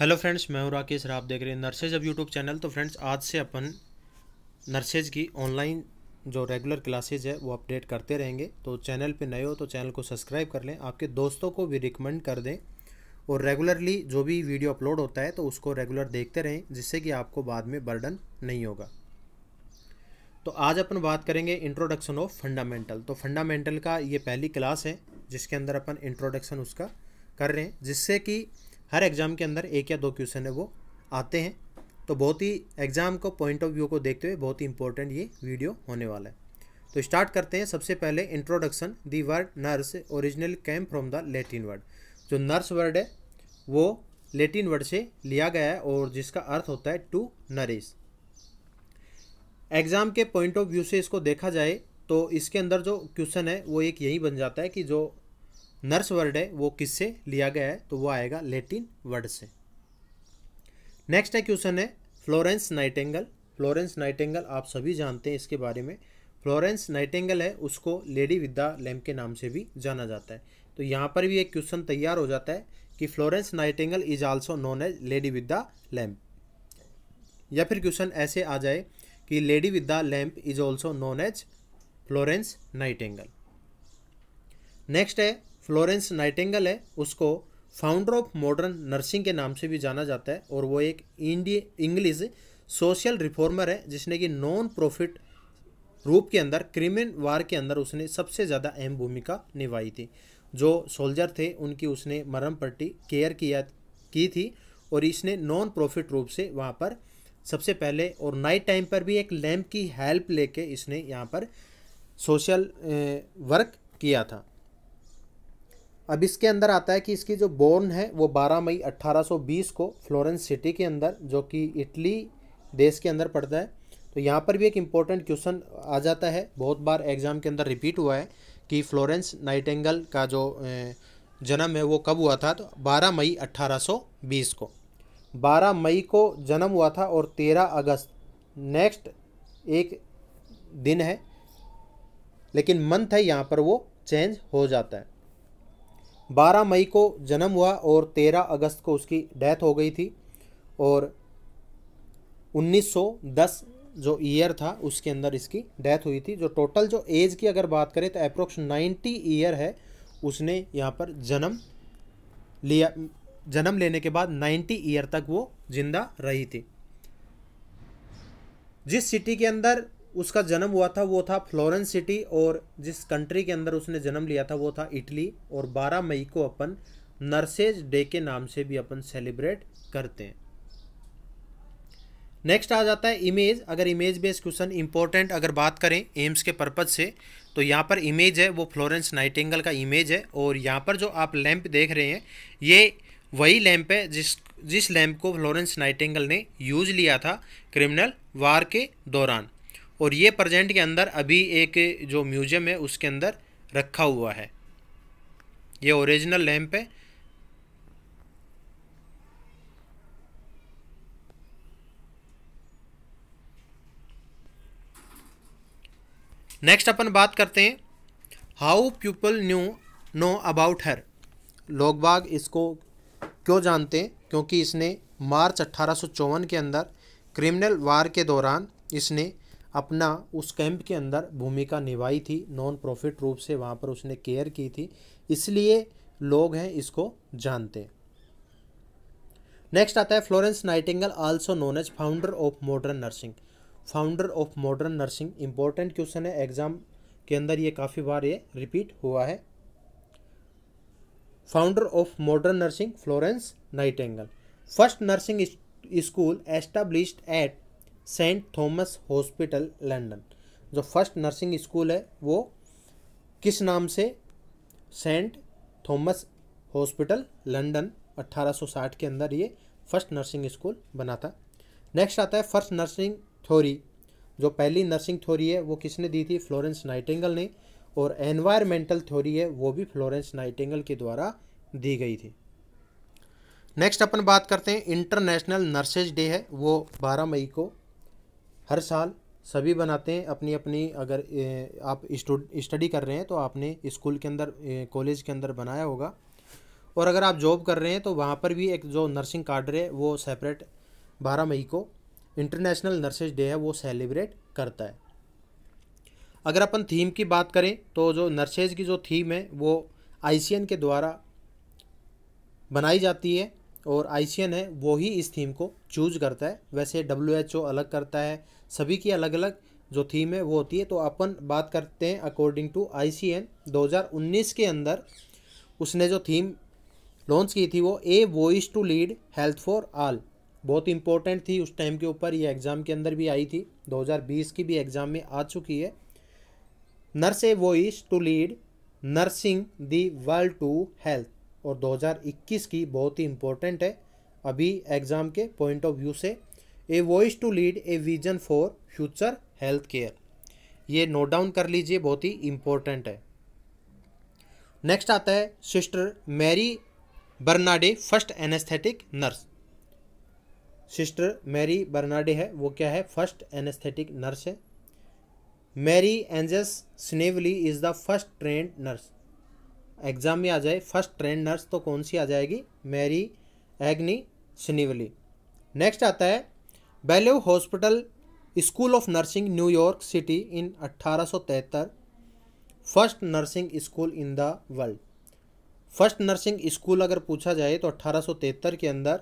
hello friends मैं हूं राकेश आप देख रहे हैं नर्सेज अब यूट्यूब चैनल तो फ्रेंड्स आज से अपन नर्सेज की ऑनलाइन जो रेगुलर क्लासेज है वो अपडेट करते रहेंगे तो चैनल पे नए हो तो चैनल को सब्सक्राइब कर लें आपके दोस्तों को भी रिकमेंड कर दें और रेगुलरली जो भी वीडियो अपलोड होता है तो उसको रेगुलर देखते रहें जिससे कि आपको बाद में बर्डन नहीं होगा तो आज अपन बात करेंगे इंट्रोडक्शन ऑफ फंडामेंटल तो फंडामेंटल का ये पहली क्लास है जिसके अंदर अपन इंट्रोडक्शन उसका कर रहे हैं जिससे कि हर एग्ज़ाम के अंदर एक या दो क्वेश्चन है वो आते हैं तो बहुत ही एग्ज़ाम को पॉइंट ऑफ व्यू को देखते हुए बहुत ही इंपॉर्टेंट ये वीडियो होने वाला है तो स्टार्ट करते हैं सबसे पहले introduction the word nurse original came from the Latin word जो नर्स वर्ड है वो लेटिन वर्ड से लिया गया है और जिसका अर्थ होता है टू नरिस एग्ज़ाम के पॉइंट ऑफ व्यू से इसको देखा जाए तो इसके अंदर जो क्वेश्चन है वो एक यही बन जाता है कि जो नर्स वर्ड है वो किससे लिया गया है तो वो आएगा लेटिन वर्ड से नेक्स्ट है क्वेश्चन है फ्लोरेंस नाइटेंगल फ्लोरेंस नाइटेंगल आप सभी जानते हैं इसके बारे में फ्लोरेंस नाइटेंगल है उसको लेडी विद्या लैम्प के नाम से भी जाना जाता है तो यहाँ पर भी एक क्वेश्चन तैयार हो जाता है कि Florence Nightingale is also known as lady with the lamp या फिर क्वेश्चन ऐसे आ जाए कि lady with the lamp is also known as Florence Nightingale next है फ्लोरेंस नाइटेंगल है उसको फाउंडर ऑफ मॉडर्न नर्सिंग के नाम से भी जाना जाता है और वो एक इंडी इंग्लिश सोशल रिफॉर्मर है जिसने कि नॉन प्रॉफिट रूप के अंदर क्रिमिन वार के अंदर उसने सबसे ज़्यादा अहम भूमिका निभाई थी जो सोल्जर थे उनकी उसने मरम पट्टी केयर किया की थी और इसने नॉन प्रॉफिट रूप से वहाँ पर सबसे पहले और नाइट टाइम पर भी एक लैम्प की हेल्प लेके इसने यहाँ पर सोशल वर्क किया था अब इसके अंदर आता है कि इसकी जो बोर्न है वो 12 मई 1820 को फ्लोरेंस सिटी के अंदर जो कि इटली देश के अंदर पड़ता है तो यहाँ पर भी एक इम्पोर्टेंट क्वेश्चन आ जाता है बहुत बार एग्ज़ाम के अंदर रिपीट हुआ है कि फ्लोरेंस नाइटेंगल का जो जन्म है वो कब हुआ था तो 12 मई 1820 को 12 मई को जन्म हुआ था और 13 अगस्त नेक्स्ट एक दिन है लेकिन मंथ है यहाँ पर वो चेंज हो जाता है 12 मई को जन्म हुआ और 13 अगस्त को उसकी डेथ हो गई थी और 1910 जो ईयर था उसके अंदर इसकी डेथ हुई थी जो टोटल जो एज की अगर बात करें तो अप्रोक्स 90 ईयर है उसने यहाँ पर जन्म लिया जन्म लेने के बाद 90 ईयर तक वो जिंदा रही थी जिस सिटी के अंदर उसका जन्म हुआ था वो था फ्लोरेंस सिटी और जिस कंट्री के अंदर उसने जन्म लिया था वो था इटली और 12 मई को अपन नर्सेज डे के नाम से भी अपन सेलिब्रेट करते हैं नेक्स्ट आ जाता है इमेज अगर इमेज बेस्ड क्वेश्चन इंपॉर्टेंट अगर बात करें एम्स के पर्पज से तो यहाँ पर इमेज है वो फ्लोरेंस नाइटेंगल का इमेज है और यहाँ पर जो आप लैंप देख रहे हैं ये वही लैंप है जिस जिस लैंप को फ्लोरेंस नाइटेंगल ने यूज लिया था क्रिमिनल वार के दौरान और ये प्रजेंट के अंदर अभी एक जो म्यूजियम है उसके अंदर रखा हुआ है ये ओरिजिनल लैम्प है नेक्स्ट अपन बात करते हैं how people knew know about her लोग बाग इसको क्यों जानते हैं क्योंकि इसने मार्च अट्ठारह के अंदर क्रिमिनल वार के दौरान इसने अपना उस कैंप के अंदर भूमिका निभाई थी नॉन प्रॉफिट रूप से वहाँ पर उसने केयर की थी इसलिए लोग हैं इसको जानते नेक्स्ट आता है Florence Nightingale also known as founder of modern nursing founder of modern nursing important question है एग्जाम के अंदर ये काफ़ी बार ये रिपीट हुआ है founder of modern nursing Florence Nightingale first nursing school established at saint Thomas hospital London जो फर्स्ट नर्सिंग स्कूल है वो किस नाम से सेंट थॉमस हॉस्पिटल लंदन 1860 के अंदर ये फर्स्ट नर्सिंग स्कूल बना था नेक्स्ट आता है फर्स्ट नर्सिंग थ्योरी जो पहली नर्सिंग थ्योरी है वो किसने दी थी फ्लोरेंस नाइटेंगल ने और एनवायरमेंटल थ्योरी है वो भी फ्लोरेंस नाइटेंगल के द्वारा दी गई थी नेक्स्ट अपन बात करते हैं इंटरनेशनल नर्सेज डे है वो 12 मई को हर साल सभी बनाते हैं अपनी अपनी अगर आप स्टडी कर रहे हैं तो आपने स्कूल के अंदर कॉलेज के अंदर बनाया होगा और अगर आप जॉब कर रहे हैं तो वहाँ पर भी एक जो नर्सिंग कार्डर है वो सेपरेट बारह मई को इंटरनेशनल नर्सेज डे है वो सेलिब्रेट करता है अगर अपन थीम की बात करें तो जो नर्सेज की जो थीम है वो आई के द्वारा बनाई जाती है और आई है वो ही इस थीम को चूज करता है वैसे डब्ल्यू अलग करता है सभी की अलग अलग जो थीम है वो होती है तो अपन बात करते हैं according to I C N दो हज़ार उन्नीस के अंदर उसने जो थीम लॉन्च की थी वो a voice to lead health for all बहुत इंपॉर्टेंट थी उस टाइम के ऊपर ये एग्ज़ाम के अंदर भी आई थी 2020 की भी एग्ज़ाम में आ चुकी है nurse a voice to lead nursing the world to health और 2021 की बहुत ही इम्पोर्टेंट है अभी एग्ज़ाम के पॉइंट ऑफ व्यू से a voice to lead a vision for future health care ये नोट डाउन कर लीजिए बहुत ही इम्पोर्टेंट है नेक्स्ट आता है sister Mary Bernard first anaesthetic nurse sister Mary Bernard है वो क्या है फर्स्ट एनेस्थेटिक नर्स है Mary Agnes Snively is the first trained nurse exam में आ जाए फर्स्ट ट्रेंड नर्स तो कौन सी आ जाएगी मैरी एग्नी सिनिवली नेक्स्ट आता है Bellevue hospital school of nursing New York city in अट्ठारह first nursing school in the world first nursing school अगर पूछा जाए तो अट्ठारह के अंदर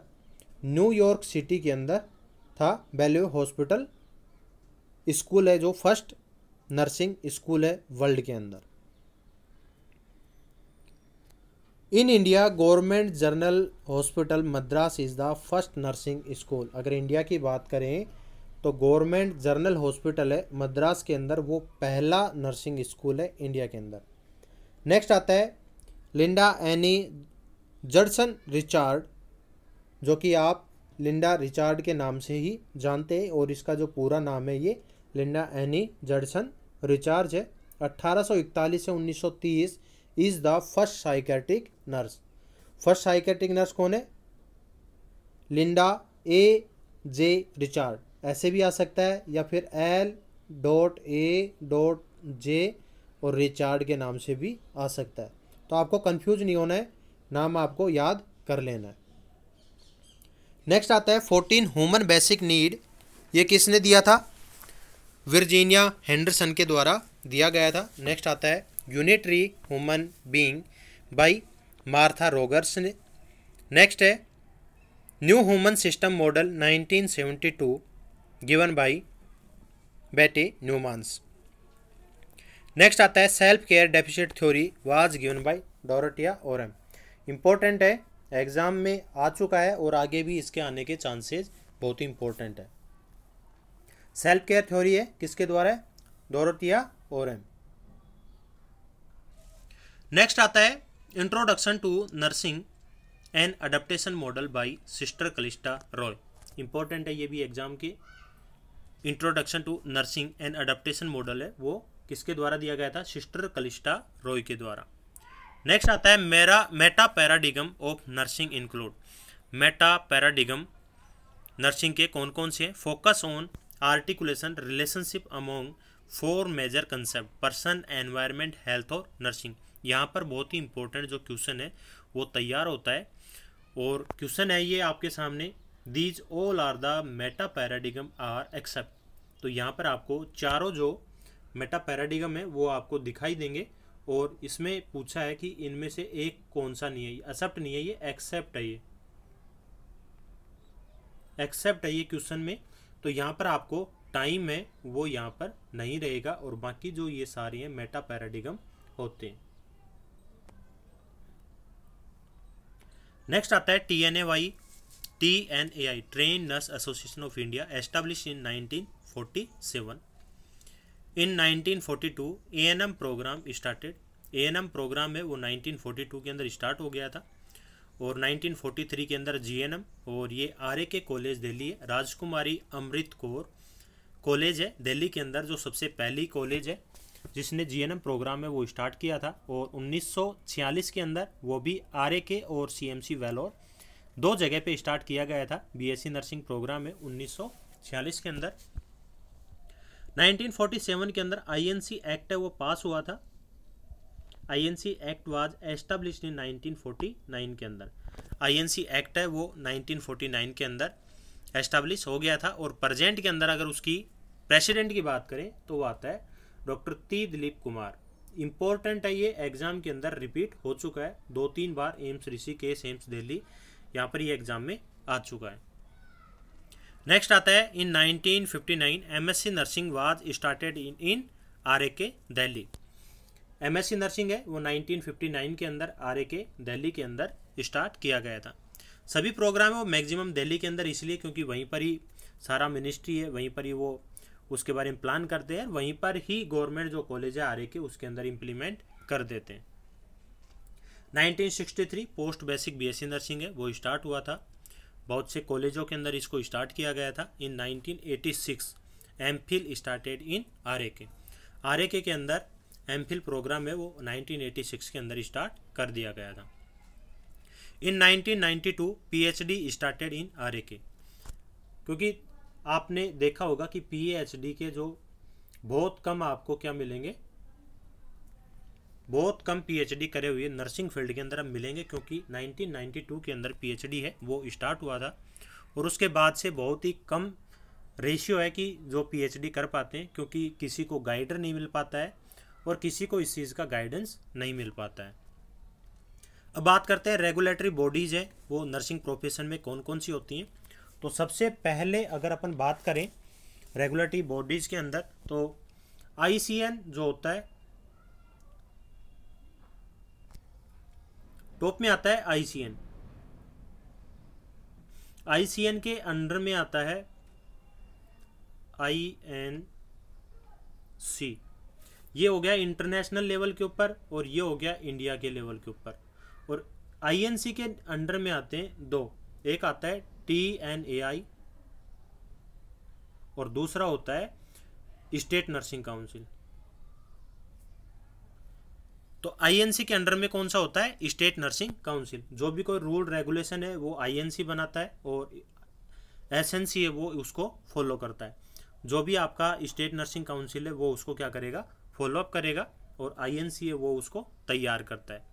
न्यूयॉर्क सिटी के अंदर था बेलेव हॉस्पिटल स्कूल है जो फर्स्ट नर्सिंग स्कूल है वर्ल्ड के अंदर in India government general hospital Madras is the first nursing school अगर इंडिया की बात करें तो गवर्नमेंट जनरल हॉस्पिटल है मद्रास के अंदर वो पहला नर्सिंग स्कूल है इंडिया के अंदर नेक्स्ट आता है लिंडा एनी जर्सन रिचार्ड जो कि आप लिंडा रिचार्ड के नाम से ही जानते हैं और इसका जो पूरा नाम है ये लिंडा एनी जर्सन रिचार्ज है अट्ठारह से उन्नीस is the first psychiatric nurse first psychiatric nurse कौन है लिंडा ए जे रिचार्ड ऐसे भी आ सकता है या फिर L dot A dot J और रिचार्ड के नाम से भी आ सकता है तो आपको कंफ्यूज नहीं होना है नाम आपको याद कर लेना है नेक्स्ट आता है फोर्टीन ह्यूमन बेसिक नीड ये किसने दिया था वर्जीनिया हैंडरसन के द्वारा दिया गया था नेक्स्ट आता है unitary human being by Martha Rogers ने नेक्स्ट है new human system model 1972 given by Betty Neumans next आता है self care deficit theory was given by Dorothea और इम्पोर्टेंट है एग्ज़ाम में आ चुका है और आगे भी इसके आने के चांसेस बहुत ही इम्पोर्टेंट है सेल्फ केयर थ्योरी है किसके द्वारा डोरटिया डोरटिया ओरम नेक्स्ट आता है introduction to nursing and adaptation model by sister Callista Roy important है ये भी एग्जाम के introduction to nursing and adaptation model है वो किसके द्वारा दिया गया था सिस्टर कलिस्टा रॉय के द्वारा नेक्स्ट आता है मेरा meta paradigm of nursing include meta paradigm nursing के कौन कौन से हैं focus on articulation relationship among four major concept person environment health और नर्सिंग यहाँ पर बहुत ही इंपॉर्टेंट जो क्वेश्चन है वो तैयार होता है और क्वेश्चन है ये आपके सामने these all are the meta paradigm are accept तो यहाँ पर आपको चारों जो मेटा पैराडिगम है वो आपको दिखाई देंगे और इसमें पूछा है कि इनमें से एक कौन सा नहीं है एक्सेप्ट नहीं है ये एक्सेप्ट है ये एक्सेप्ट है ये क्वेश्चन में तो यहाँ पर आपको टाइम है वो यहाँ पर नहीं रहेगा और बाकी जो ये सारे हैं मेटा पैराडिगम होते हैं नेक्स्ट आता है T N A Y T N A I train nurse association of India establish in 1947 in 1942 ANM program started ANM program है वो 1942 के अंदर स्टार्ट हो गया था और 1943 के अंदर जीएनएम और ये आर के कॉलेज दिल्ली है राजकुमारी अमृत कौर कॉलेज है दिल्ली के अंदर जो सबसे पहली कॉलेज है जिसने जीएनएम प्रोग्राम में वो स्टार्ट किया था और 1946 के अंदर वो भी आरएके और सीएमसी वेलोर दो जगह पे स्टार्ट किया गया था बीएससी नर्सिंग प्रोग्राम में 1946 के अंदर 1947 के अंदर आईएनसी एक्ट है वो पास हुआ था INC act was establish in 1949 के अंदर आईएनसी एक्ट है वो 1949 के अंदर एस्टेब्लिश हो गया था और प्रजेंट के अंदर अगर उसकी प्रेसिडेंट की बात करें तो वो आता है डॉक्टर ती दिलीप कुमार इम्पोर्टेंट है ये एग्ज़ाम के अंदर रिपीट हो चुका है दो तीन बार एम्स ऋषि केस एम्स दिल्ली यहाँ पर ये एग्ज़ाम में आ चुका है नेक्स्ट आता है in 1959 MSc nursing was started in in R A K Delhi MSc nursing है वो 1959 के अंदर आर ए के दिल्ली के अंदर स्टार्ट किया गया था सभी प्रोग्राम है वो मैक्सिमम दिल्ली के अंदर इसलिए क्योंकि वहीं पर ही सारा मिनिस्ट्री है वहीं पर ही वो उसके बारे में प्लान करते हैं वहीं पर ही गवर्नमेंट जो कॉलेज है आर के उसके अंदर इम्प्लीमेंट कर देते हैं 1963 पोस्ट बेसिक बीएससी नर्सिंग है वो स्टार्ट हुआ था बहुत से कॉलेजों के अंदर इसको स्टार्ट किया गया था इन 1986 एमफिल स्टार्टेड इन के आर के अंदर एमफिल प्रोग्राम है वो 1986 के अंदर स्टार्ट कर दिया गया था इन 1992 पीएचडी स्टार्टेड इन के क्योंकि आपने देखा होगा कि पीएचडी के जो बहुत कम आपको क्या मिलेंगे बहुत कम पीएचडी करे हुए नर्सिंग फील्ड के अंदर हम मिलेंगे क्योंकि 1992 के अंदर पीएचडी है वो स्टार्ट हुआ था और उसके बाद से बहुत ही कम रेशियो है कि जो पीएचडी कर पाते हैं क्योंकि किसी को गाइडर नहीं मिल पाता है और किसी को इस चीज़ का गाइडेंस नहीं मिल पाता है अब बात करते हैं रेगुलेटरी बॉडीज़ हैं वो नर्सिंग प्रोफेशन में कौन कौन सी होती हैं तो सबसे पहले अगर अपन बात करें रेगुलेटरी बॉडीज के अंदर तो आई जो होता है टॉप में आता है आई आई के अंडर में आता है आई एन सी ये हो गया इंटरनेशनल लेवल के ऊपर और ये हो गया इंडिया के लेवल के ऊपर और आईएनसी के अंडर में आते हैं दो एक आता है टी एन ए आई और दूसरा होता है स्टेट नर्सिंग काउंसिल तो आईएनसी के अंडर में कौन सा होता है स्टेट नर्सिंग काउंसिल जो भी कोई रूल रेगुलेशन है वो आईएनसी बनाता है और एसएनसी है वो उसको फॉलो करता है जो भी आपका स्टेट नर्सिंग काउंसिल है वो उसको क्या करेगा फॉलोअप करेगा और आईएनसी है वो उसको तैयार करता है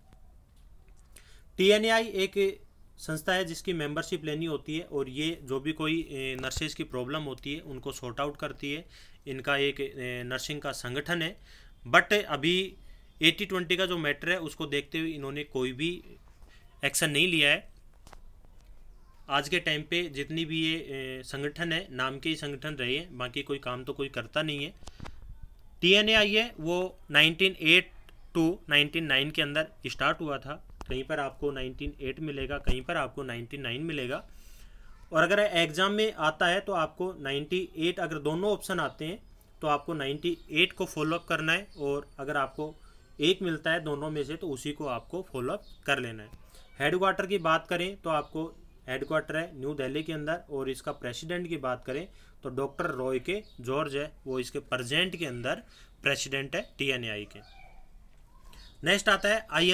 टीएनएआई एक संस्था है जिसकी मेंबरशिप लेनी होती है और ये जो भी कोई नर्सेज की प्रॉब्लम होती है उनको सॉर्ट आउट करती है इनका एक नर्सिंग का संगठन है बट अभी एटी ट्वेंटी का जो मैटर है उसको देखते हुए इन्होंने कोई भी एक्शन नहीं लिया है आज के टाइम पे जितनी भी ये संगठन है नाम के ही संगठन रहे हैं बाकी कोई काम तो कोई करता नहीं है टी आई है वो nineteen eight to nineteen nine के अंदर स्टार्ट हुआ था कहीं पर आपको 198 मिलेगा कहीं पर आपको 99 मिलेगा और अगर एग्ज़ाम में आता है तो आपको 98 अगर दोनों ऑप्शन आते हैं तो आपको 98 को फॉलोअप करना है और अगर आपको एक मिलता है दोनों में से तो उसी को आपको फॉलोअप कर लेना है हेडक्वार्टर की बात करें तो आपको हेडक्वार्टर है न्यू दिल्ली के अंदर और इसका प्रेसिडेंट की बात करें तो डॉक्टर रॉय के जॉर्ज है वो इसके प्रजेंट के अंदर प्रेसिडेंट है टी के नेक्स्ट आता है I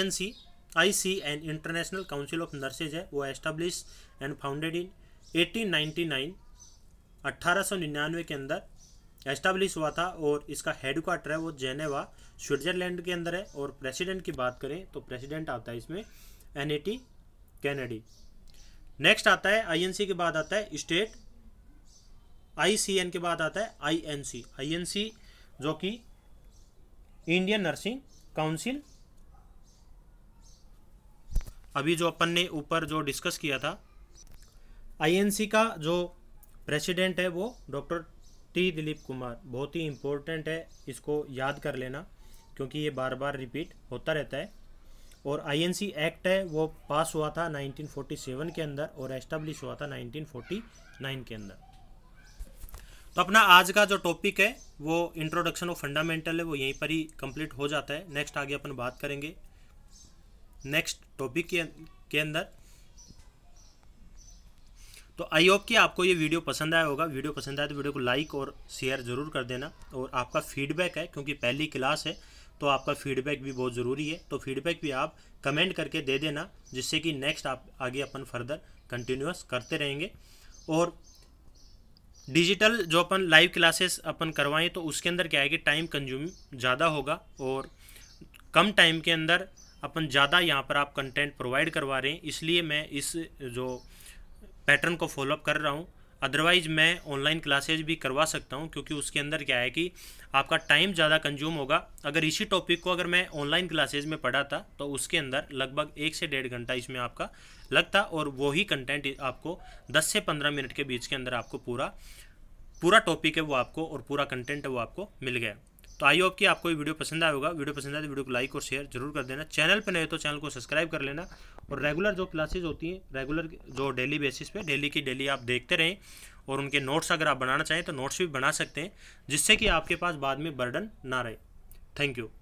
I C N international council of nurses है वो एस्टाब्लिश एंड फाउंडेड इन 1899 1899 के अंदर एस्टाब्लिश हुआ था और इसका हेडक्वार्टर है वो जेनेवा स्विट्जरलैंड के अंदर है और प्रेसिडेंट की बात करें तो प्रेसिडेंट आता है इसमें N A T Kennedy next आता है आईएनसी के बाद आता है स्टेट आईसीएन के बाद आता है आईएनसी आईएनसी जो कि इंडियन नर्सिंग काउंसिल अभी जो अपन ने ऊपर जो डिस्कस किया था आईएनसी का जो प्रेसिडेंट है वो डॉक्टर टी दिलीप कुमार बहुत ही इम्पोर्टेंट है इसको याद कर लेना क्योंकि ये बार बार रिपीट होता रहता है और आईएनसी एक्ट है वो पास हुआ था 1947 के अंदर और एस्टेब्लिश हुआ था 1949 के अंदर तो अपना आज का जो टॉपिक है वो इंट्रोडक्शन ऑफ फंडामेंटल है वो यहीं पर ही कंप्लीट हो जाता है नेक्स्ट आगे अपन बात करेंगे नेक्स्ट टॉपिक के के अंदर तो आई होप कि आपको ये वीडियो पसंद आया होगा वीडियो पसंद आया तो वीडियो को लाइक और शेयर ज़रूर कर देना और आपका फीडबैक है क्योंकि पहली क्लास है तो आपका फीडबैक भी बहुत ज़रूरी है तो फीडबैक भी आप कमेंट करके दे देना जिससे कि नेक्स्ट आप आगे अपन फर्दर कंटिन्यूस करते रहेंगे और डिजिटल जो अपन लाइव क्लासेस अपन करवाएं तो उसके अंदर क्या है कि टाइम कंज्यूम ज़्यादा होगा और कम टाइम के अंदर अपन ज़्यादा यहाँ पर आप कंटेंट प्रोवाइड करवा रहे हैं इसलिए मैं इस जो पैटर्न को फॉलोअप कर रहा हूँ अदरवाइज़ मैं ऑनलाइन क्लासेज भी करवा सकता हूँ क्योंकि उसके अंदर क्या है कि आपका टाइम ज़्यादा कंज्यूम होगा अगर इसी टॉपिक को अगर मैं ऑनलाइन क्लासेज में पढ़ाता तो उसके अंदर लगभग एक से डेढ़ घंटा इसमें आपका लगता और वही कंटेंट आपको दस से पंद्रह मिनट के बीच के अंदर आपको पूरा पूरा टॉपिक है वो आपको और पूरा कंटेंट है वो आपको मिल गया तो आई होप कि आपको ये वीडियो पसंद आया होगा वीडियो पसंद आए तो वीडियो को लाइक और शेयर जरूर कर देना चैनल पर नहीं तो चैनल को सब्सक्राइब कर लेना और रेगुलर जो क्लासेज होती हैं रेगुलर जो डेली बेसिस पे डेली की डेली आप देखते रहें और उनके नोट्स अगर आप बनाना चाहें तो नोट्स भी बना सकते हैं जिससे कि आपके पास बाद में बर्डन ना रहे थैंक यू